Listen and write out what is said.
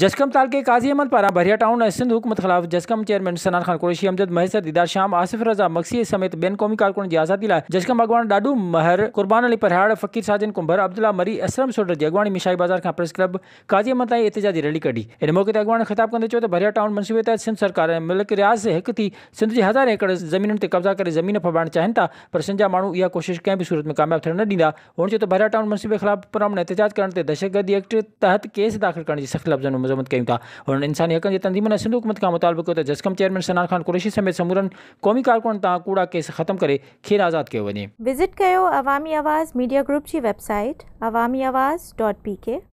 जसकम तालके काजी अहमद पारा भरिया टाउन सिंध हुकूमत खिलाफ जसकम चेयरमैन सनान खान कुरेशी अमजद महसर दीदार शाम आसिफ रजा मक्सी समेत बेन कौमी कारकुन की आज़ादी लाइ जसकम अगवान डाडू महर कुर्बान अली परहाड़ फ़कीर साजन कुंभर अब्दुल्ला मरी असलम सोडर की अगवाणी मिशाई बाज़ार का प्रेस क्लब काजी अहमद तीन एतजाजी रैली कड़ी इन मौक़े अगवान ख़िताब कंदे तो भरिया टाउन मनसूबे तहत सिंध सरकार ऐं रियाज रियाज़ एक थी सिंध जे हज़ार एकड़ जमीन से कब्ज़ा कर ज़मीन फबाइणु चाहन था पर सिंध जा माण्हू इहा कोशिशि कंहिं सूरत में कामयाब थे नींदा ॾींदा तो चयो भरिया टाउन मनसूबे खिलाफ़ पुराणो एहतजाज करते दहशतगर्दी एक्ट तहत केस दाख़िल करने की सख़्त लफ्जन मजम्मत क्यों था और इंसानी हक़नि की तंज़ीमनि ऐं सिंध हुकूमत का मुतालबो किया त जसकम चेयरमैन सनान ख़ान कुरैशी समेत समूरन क़ौमी कारकुन तक कूड़ा केस खत्म कर खेल आजाद किया वे विज़िट कर अवामी आवाज़ मीडिया ग्रुप की website Awami Awaz dot P के